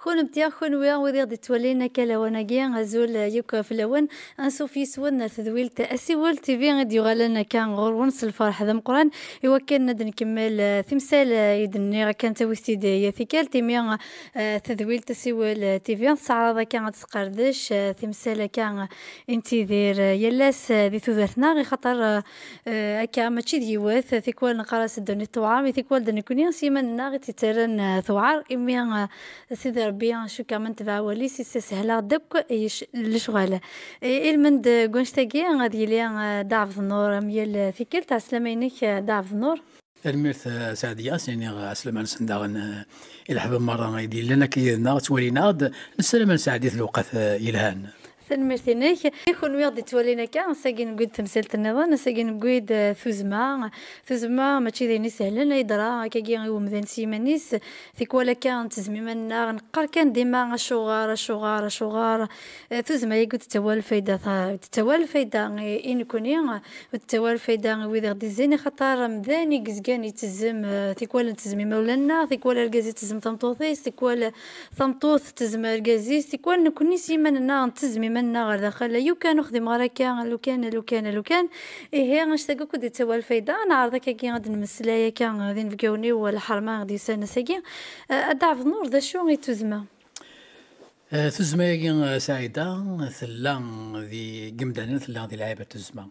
خون متيا خون ويا وذي دي تولينا كلا وانا وناقيا غزول يوكا في الأوان أنسوفي سوالنا تذويل تأسي وال تي في غادي يغالنا كان غور ونص الفرح ذا مقران إوا كان ند نكمل تمثال آه، آه، يدني كان تاويستي آه، دي ثيكال تيميا تذويل تسيوال تي في صعرضة كان غتسقردش تمثال كان انتي دير يلاس دي ثوثنا غي خاطر هكا ماشي ديواث ثيكوال نقرا سدوني التوعار مي ثيكوال دنيا كونيا سيما غي تترن ثوعار إمي سيدي تربيه شو من تبع ولي سي سهله دبك الشغل المند قنشتاقي غادي لي ضعف آه، النور ميال فكر تاع سلامينك ضعف آه، النور الميرث آه، سعدية يعني أسلم على سنداغن إلى حب مرة غادي لنا كي ناغ تولي نسلم على الوقت إلهان تنمرتينك يكون ويغدي تولينا كاع نساقي نقود تمثالة النظام نساقي نقود ثوزما آه، ثوزما ماشي نيس سهلا يدرا كاكي ومذان سيمانيس ثيك ولا كان تزمي منا نقر كان ديما شغار شغار شغار ثوزما آه، يقود تتوال فايدة تتوال فايدة إن كوني وتتوال فايدة وإذا دي زيني خطار مذاني قزقان يتزم ثيك آه، ولا تزمي مولانا ثيك ولا الكازي تزم تمطوثيس ثيك ولا تمطوث تزم الكازي ثيك ولا نكوني سيما نتزمي منا غير داخل كان نخدم غير هكا لو كان لو كان لو كان ايه نشتاق كود تسوى الفايده انا نعرضك كي غادي نمسلا يا كان غادي نفكوني ولا حرمه غادي سنه هكا ضعف نور ذا شو غي غيتوزما تزما أه، يا سعيدة ثلا ذي قمد علينا ثلا ذي لعيبة تزما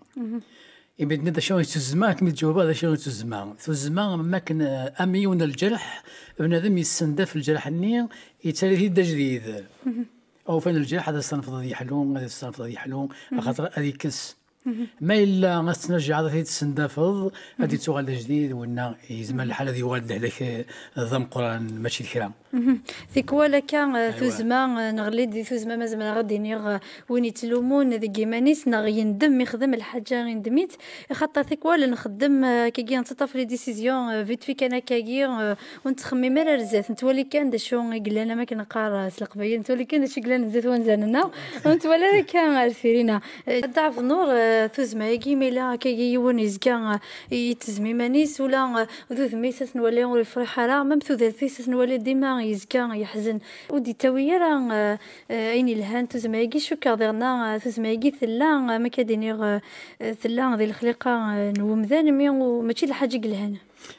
إبدنا ذا شغل تزما كم تجاوب هذا شغل تزما تزما ما كان أميون الجرح بنادم يسندف الجرح النير يتالي ذي جديد او فين الجاح هذا الصنف غادي يحلون هذا الصنف غادي يحلون خاطر هذه كنس ما الا غتنجع غادي تسندفض هذه تسوق على جديد ولا يزمن الحاله هذه والد هذاك الضم قران ماشي الكرام ثيك ولا آه، كان أيوة. ثوزما آه، نغلي دي ثوزما مازال غادي نيغ آه، وين يتلومون ذيك كيمانيس يندم يخدم الحاجه يندميت خاطر ثيك ولا نخدم كي نتطاف لي ديسيزيون فيت فيك انا كاكي ونتخمم على رزات نتولي كان دشو قلنا ما كنقرا القبايل نتولي كان دشي قلنا نزات ونزلنا ونتولي كان الفيرينا ضعف نور ثزمايقي ميلا كي يوان يزكا يتزم إمانيس ولا ذو ذميس سنوالي غير راه مام ثوذاتي سنوالي ديما يزكا يحزن ودي تاوية راه عيني الهان شوكا شكا ضرنا ثزمايقي ثلا ما كاديني ثلا ذي الخليقة نومذان مي ماشي الحاجة الهان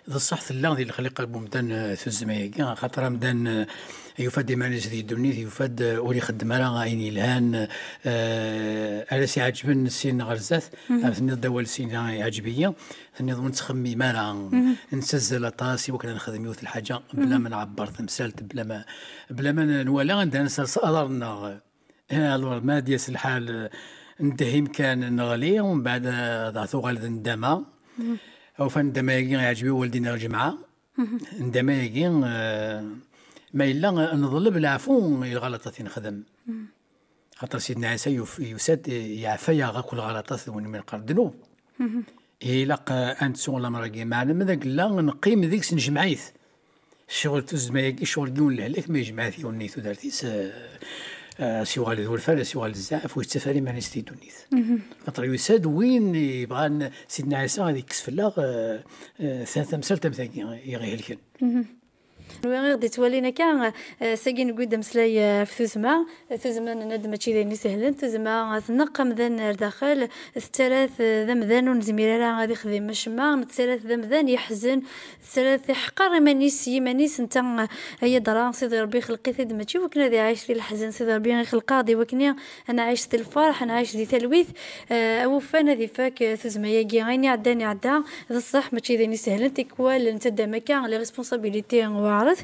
بصح ثلا ذي الخليقه في آه، ثزمي خاطر مدان آه، يفاد مانج ذي دوني يفاد آه، ولي خدمة راه عين الهان على سي عجبن السين غرزات ثني الدول السين عجبيه ثني ضمن تخمي مالا نسزل طاسي وكنا نخدم يوث الحاجه بلا ما نعبر تمثالت بلا ما بلا ما نوالا عندنا نسرس اضرنا إيه، ما ديس الحال ندهي مكان نغلي ومن بعد ضعثو غالد ندما أو ندمايكي يعجبي والدي نرجع معاه ندمايكي آه، ما إلا نظلب العفو الغلطة نخدم خاطر سيدنا عيسى يسد يعفى غا كل غلطات من قرض الذنوب إلاق آه، أنت سون ما معلم ذاك لا نقيم ذيك سنجمعيث الشغل تزمايكي شغل دون لهلك ما يجمعيث يونيث ودارتيس آه، سواء آه، لذولفان سواء للزعف ويتسافر ما نستي دونيس خاطر يساد وين يبغى سيدنا عيسى غادي يكسف الله آه، ثلاثة آه، مسال تمثاقي الكل وغير دي تولينا كا آه، ساكن قد مسلاي آه، في ثوزما ثوزما ناد ماشي داين سهلا ثوزما تنقى مذان داخل ثلاث آه، ذمذان ونزمير ونزميرا غادي خذي مشما ثلاث ذمذان يحزن ثلاث يحقر مانيس يمانيس نتا هي درا سيدي ربي خلقي ثيد ماشي وكنا ذي عايش في الحزن سيدي ربي خلقا دي وكني انا عايش في الفرح انا عايش في تلويث اوفانا ذي فاك ثزما كي غيني عداني عدا ذا الصح ماشي داين سهلا تيكوال نتا مكان لي ريسبونسابيلتي المعرض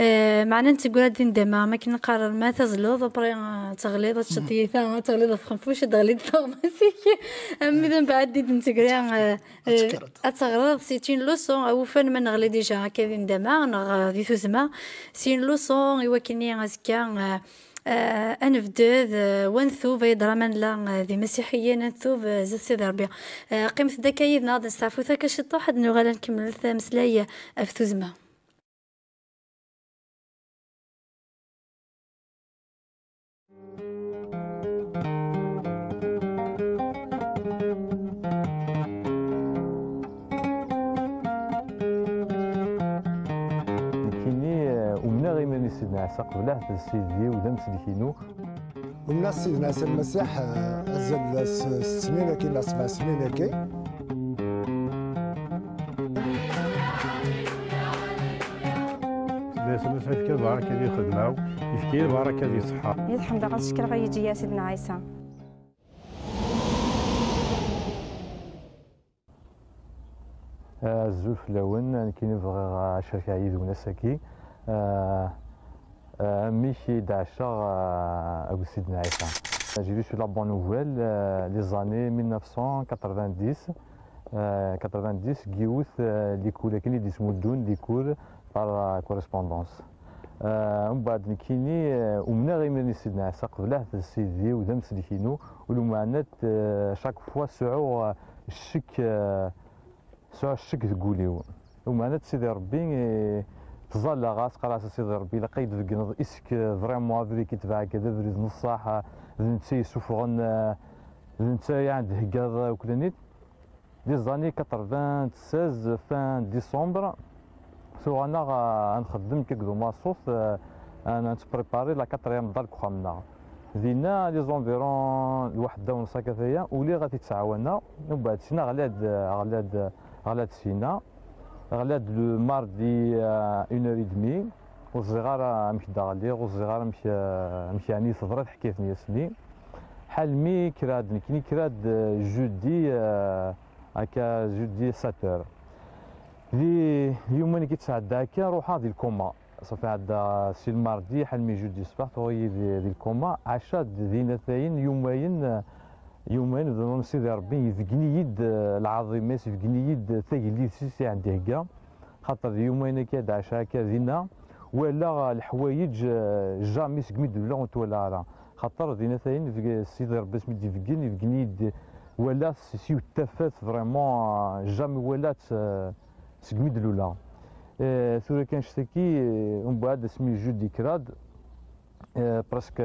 آه، معنا تقول هذه ندما ما كنا نقرر ما تزلوض بري تغليض نعم. تشطيثة تغليض فخنفوش تغليض طغمسي أمي نعم. ذا بعد دي نتقرا أتغرض سيتين آه، آه، لوسون أو فن ما نغلي ديجا هكا ندما نغ ذي سين لوسون إوا كني أزكا أنفدد ونثوب يدرى من لا ذي مسيحية نثوب زد سي ربيع قيمة دكايد ناض نستعفو ثاكا شطوح حد نغالا نكمل مثلاية أفتوزما عسى قبله سيدي ودا مسلكينو ومن سيدنا عيسى المسيح أزل آه، ست سنين كي سبع سنين كي سيدنا سعيد كان بركة اللي خدمه يفكي البركة اللي صحة الحمد لله الشكر غيجي يا سيدنا عيسى آه، الزوف لون كي نبغي شركة عيد آه ميشي دعشة أبو سيدنا عيسى J'ai vu sur la bonne nouvelle euh, les années 1990 90 جيوث اللي كول لكن اللي يتمدون لي كول بار كورسبوندونس ومن بعد نكيني ومنا غير من سيدنا عيسى قبله سيدي ودم سلكينو ولمعنات شاك فوا سعو الشك سعو الشك تقوليو ومعنات سيدي ربي تظل غاس قراص سيدي ربي لقيت ذكنض اسك فريمون افري كي تبعك هذا فريز نص ساعه نتسي سوفغن نتايا عند هكاض وكل نيت دي زاني 96 فان ديسمبر سو انا غنخدم كيك ما ماسوس انا نتبريباري لا كاتريام دار كخامنا دينا لي زونفيرون الوحده ونص هكا ولي غادي تعاونا ومن بعد سينا غلاد غلاد غلاد سينا غلاد لو ماردي اون اور دمي والصغار مش غالي آه، والصغار مش مش يعني صفرات حكايتني ياسلي حال مي كراد نكني كراد آه، جودي آه، هكا جودي ساتور لي يومين كي تسعد هكا روح هذه الكوما صافي عاد سي الماردي حال مي جودي صباح تغيي ديال الكوما عشا دينا ثاين يومين يومين ظنون سيدي ربي يذكني-يد آه، العظيم يذكني-يد آه، سيسي عندي هكا خاطر يومين كاد هكا كازينا آه، ولا الحوايج جامي سقمد ولا ولا راه خاطر دينا ثاين سيدي ربي سميد يفكن يد ولا سي تافات فريمون جامي ولات سقمد لولا ثورة كان شتكي من بعد سمي جو ديكراد برسك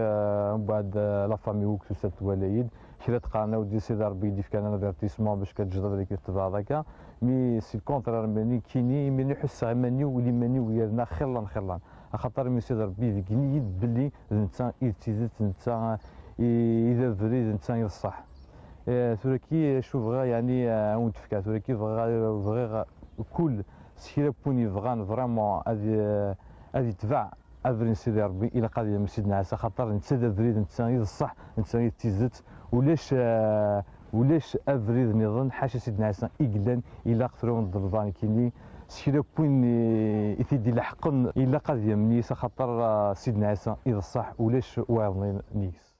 من بعد لا فامي وكسوسات ولايد كي تقارنا ودي سيدي ربي يدي كان ادفيرتيسمون باش كتجرى هذيك الطبع هذاك مي سي الكونترار ماني كيني ماني نحس ماني ولي ماني ويرنا خيرلا خيرلا خاطر مي سيدي ربي ذيك نيد بلي نتا يتيدت نتا اذا بريد نتا يصح ثورا شوف غا يعني اون تفكا ثورا كي بغا كل سكيلا بوني فغان فريمون هذه هذه تباع افرين سيدي ربي الى قضيه من سيدنا عيسى خاطر انت دريد انت الصح انت تيزت ولاش آه، ولاش افريد نظن حاشا سيدنا عيسى اقلان الى قتلون الظلظان كيني سيدي بوين يثيدي آه، لحقن الى قضيه من عيسى خاطر آه، سيدنا عيسى اذا الصح ولاش واعظ نيس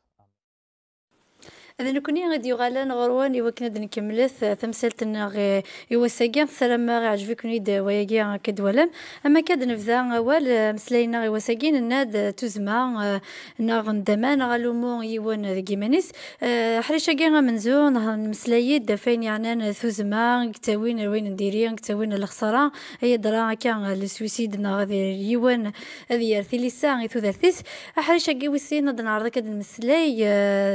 اذا كوني غادي يغالان غروان يوكنا نكملت تمثالتنا غي يوساكي سلام عجبكني دواياكي آه، كدولام اما كاد نفزا اول آه، مسلاينا غي وساكي الناد تزما ناغ ندمان غالومو يوان كيمانيس آه، حريشا كي منزون مسلايد فين يعني تزما كتاوين وين نديري كتاوين الخساره هي درا كان السويسيد نا غادي يوان هذه يرثي لسان غي ثلاثيس حريشا كي وسين نعرض كاد المسلاي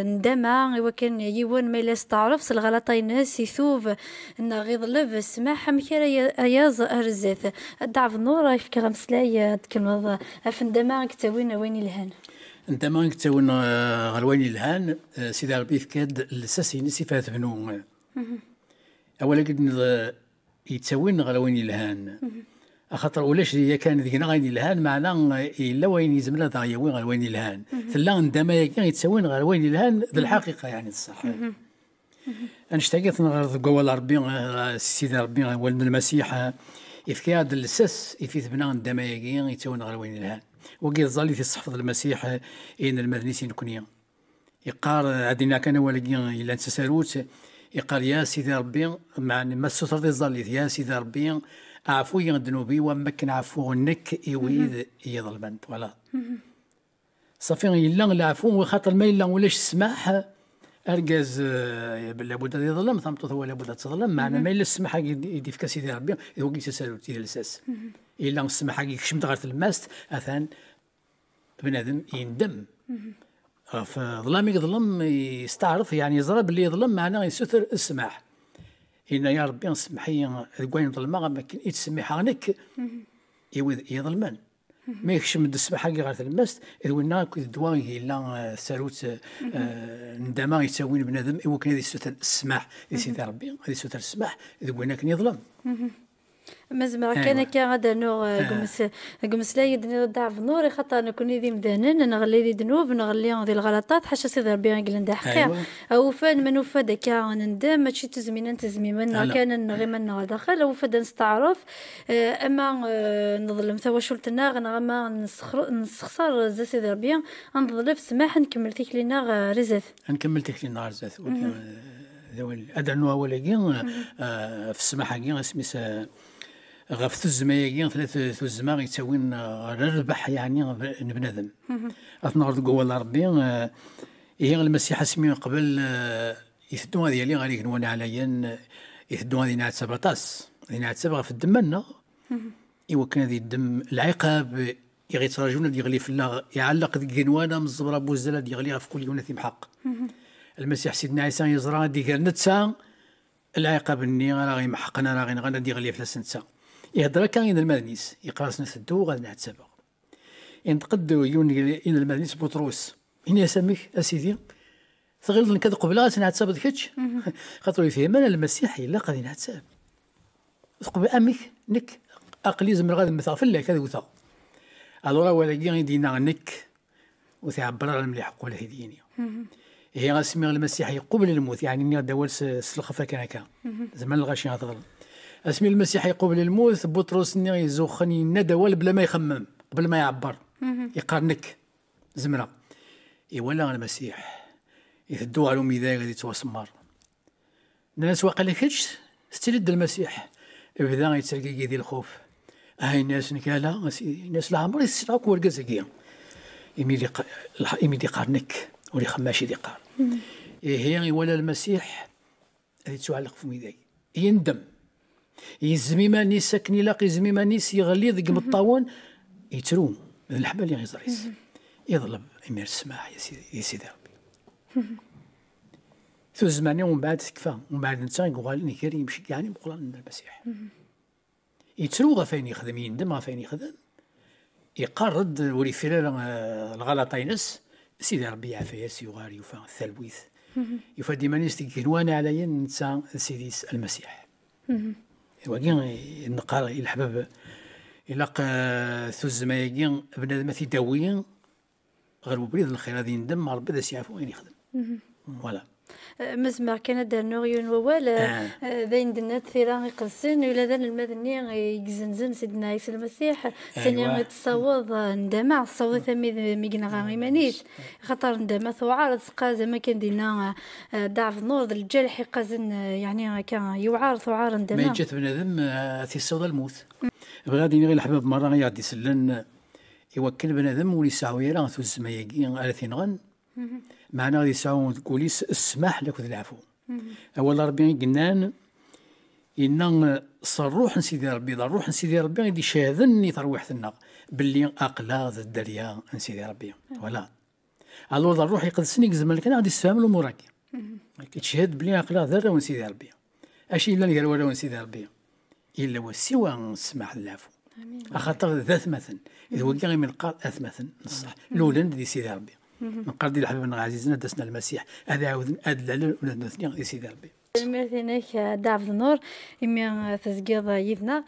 ندما كان يوان ما لا تعرف الغلطة الناس يثوب إن غيظ لف سماح مخير اياز أرزاث الدعف نور يفكر غمسلاي افن دماغك تاوين وين الهان انت ما كتاون آه، غلوين الهان آه، سيدي ربي فكاد الساسين صفات بنو اولا قد يتساوين غلوين الهان خاطر ولاش هي كان ذيك غاين يلهان معنا الا وين يزمنا دا وين غير وين يلهان تلا عندما يتساوين غير وين يلهان بالحقيقه الحقيقه يعني الصح اشتقيت نغرض قوال ربي السيد ربي ولد المسيح يفكي هذا السس يفيد بنا عندما يكي يتساوين غير وين يلهان وكي ظل في صحف المسيح ان المدنيس كنيا يقار عدينا كان ولكن الا نسى يقال يا سيدي ربي مع ما الستر يا سيدي ربي عفو يغدنوبي ومكن عفو نك يويد يظلمنت ولا صافي إلا العفو خاطر ما يلا ولاش السماح ارجاز آه، لابد ان يظلم ثم هو لابد تظلم معنا ما يلا السماح يدي في سيدي ربي هو كي تسالو الاساس الا السماح يكشم غير الماست اثان بنادم يندم ظلام يظلم يستعرض يعني يزرى باللي يظلم معنا يسثر السماح إن يا ربي نسمح لي الكوين ظلمة ما كان يتسمح غنك يوذ يظلمن ما من السباحة اللي غير تلمست إذ ونا كي الدواء لا ساروت آه، ندما يتساوين بنادم إوا كان هذه السماح إذ سيدي ربي هذه السماح إذ ونا كان يظلم مازما كان كي غدا نور قمس قمس لا يدني في نوري خاطر نكون ذي مدانن نغلي لي ذنوب نغلي ذي الغلطات حاشا سي ربي غنقلن دا حقيقة وفان أيوة. من وفاد كا ندم ماشي تزمين تزمي من كان غير من داخل وفاد نستعرف آه، اما آه، نظلم تواشلتنا غنغما نسخسر زا سي ربي نظلف سماح نكمل لينا آه، رزات نكمل لينا رزات ذوي ولا ولاقي في السماحه اسمي غف تزمايا ثلاثة تزمة يتسوين ربح يعني ن أثناء اثنار قوة ربي هي المسيح اسمي قبل يثدون هذه اللي غادي يكون عليا يثدون هذه نعت سبرتاس هذه نعت سبرة في الدم منا يوكن هذه الدم العقاب يغيت يتراجعون يغلي في الله يعلق ذيك جنوانا من الزبرة بوزلة يغليها في كل يوم حق المسيح سيدنا عيسى يزرى ديك نتسا العقاب الني راه يمحقنا راه غادي يغلي في لسنتسا يهضر كاين المانيس يقراس ناس الدو غادي نعتسبه ينتقد يون ان المانيس بطروس إني أسميك أسيدي صغير كذا قبل غادي نعتسب كتش خاطر يفهم أنا المسيحي لا غادي نعتسب قبل أمك نك أقلي زمر غادي مثغ فلاك هذا وثغ ألورا ولكن يدينا نك عبر على المليح قول هديني هي غاسمي المسيحي قبل الموت يعني ني دوال سلخفه كان هكا زعما الغاشي غتظل اسمي المسيح يقبل الموت بطرس يزوخني ندوال بلا ما يخمم قبل ما يعبر يقارنك زمرة يولى المسيح يهدو على ميداي غادي توسمر الناس واقيلا كتش استلد المسيح بدا يترقيقي ديال الخوف هاي الناس نكالا الناس العمر يسرعك ورقز كيا يمي دي قارنك ولي خماشي دي قار إيه هي ولا المسيح غادي تعلق في ميداي يندم يزم إيمانيس ساكن يلاقي يزم إيمانيس يغلي ذق مطاون يترو الحبال اللي غيزريس يظلم إمير السماح يا سيدي يا سيدي ربي ثو زماني ومن بعد تكفى ومن بعد نتا يقول كريم يمشي كاع يعني يقول المسيح يترو غفين يخدم يندم غفين يخدم يقرد وريفير آه، الغلطة ينس سيدي ربي يا يغار يوفى الثلويث يوفى ديما نستيكين على ين نتا سيدي المسيح واكي نقار الحباب إلا ثوز مايكي بنادم تيداويا غير وبريد الخير يندم مع ربي سيعفو وين يخدم فوالا مزمع كان دار غيون ووال آه، نعم. آه، باين دنا ثيرا يقلسن ولا ذا المذني يقزنزن سيدنا عيسى المسيح سني تصوض ندمع صوت ثمي غامي مانيش خاطر ندمع توعار تسقى زعما كان دينا ضعف آه، نور الجرح يقزن يعني كان يوعار توعار ندمع ما جات بنادم في الصوت الموت غادي غير الحباب مره يعدي سلن يوكل بنادم ولي ساعوي راه ثوز ما يجي على غن معنا غادي يسعون كوليس السماح لك العفو اول ربي قلنا إن صروح نسيدي ربي روح نسيدي ربي غادي ترويح ترويحتنا باللي أقلا ذا الدريا نسيدي ربي ولا الو الروح يقدسني لك انا غادي تفهم الامور كتشهد بلي أقلا ذا سيدي ربي اش الا قال ولا ونسيدي ربي الا وسوى السماح العفو خاطر ذات مثل اذا وكا غير من قال اثمثن نصح لولا دي سيدي ربي من قرضي الحبيب عزيزنا دسنا المسيح هذا عاود ادلال ولا نثني سيدي ربي مثلناك دافد النور إمي تزقيض يفنا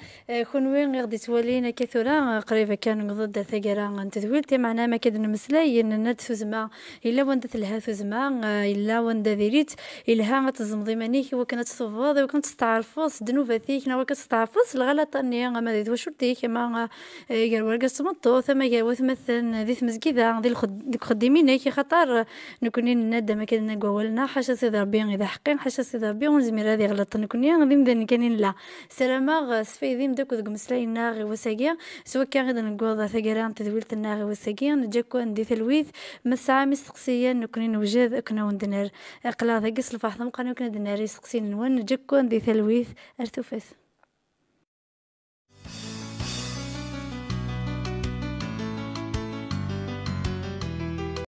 كون وين غادي توالينا كثرة قريبا كان ضد ثقرة نتذويل تي معنا ما كاد نمسلاي إننا تثزما إلا وندا تلها ثزما إلا وندا ذريت إلا إلها تزمضي مانيك وكنا تصفض وكنا تستعرفص دنوبة ثيك نوا كتستعرفص الغلط أني ما ذي ذوش رديك ما غير ورقة سمطو ثم غير وثمثن ذي ثمزقيدة ذي الخدمينيك خطر نكونين ندى ما كاد قولنا حاشا سيدي ربي إذا حقين حاشا سيدي ربي ونزمير هذه غلطن كوني غادي مدان كانين لا سلامة ذي داك ودك مسلاي ناغي وساقيا سوا كان غادي نقوض ثقرا تدويلتنا غي وساقيا نجاكو ندي تلويث مسعى مستقسيا نكوني نوجد اكنا وندنر قلا ذاك الفحظ مقانو كنا دناري سقسين نوان نجاكو ندي تلويث ارتوفث